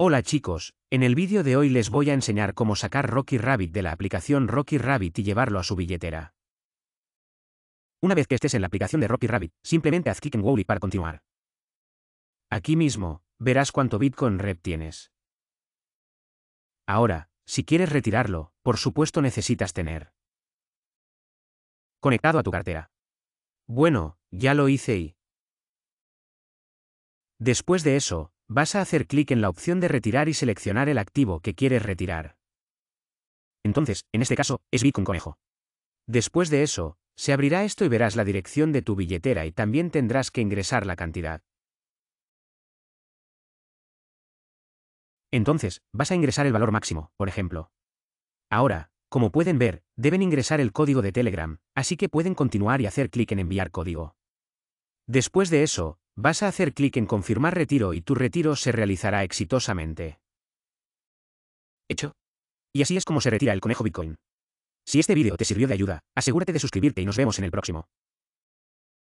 Hola chicos, en el vídeo de hoy les voy a enseñar cómo sacar Rocky Rabbit de la aplicación Rocky Rabbit y llevarlo a su billetera. Una vez que estés en la aplicación de Rocky Rabbit, simplemente haz clic en Wallet para continuar. Aquí mismo, verás cuánto Bitcoin Rep tienes. Ahora, si quieres retirarlo, por supuesto necesitas tener conectado a tu cartera. Bueno, ya lo hice y... Después de eso, vas a hacer clic en la opción de retirar y seleccionar el activo que quieres retirar. Entonces, en este caso, es Bitcoin Conejo. Después de eso, se abrirá esto y verás la dirección de tu billetera y también tendrás que ingresar la cantidad. Entonces, vas a ingresar el valor máximo, por ejemplo. Ahora, como pueden ver, deben ingresar el código de Telegram, así que pueden continuar y hacer clic en enviar código. Después de eso, Vas a hacer clic en confirmar retiro y tu retiro se realizará exitosamente. Hecho. Y así es como se retira el conejo Bitcoin. Si este vídeo te sirvió de ayuda, asegúrate de suscribirte y nos vemos en el próximo.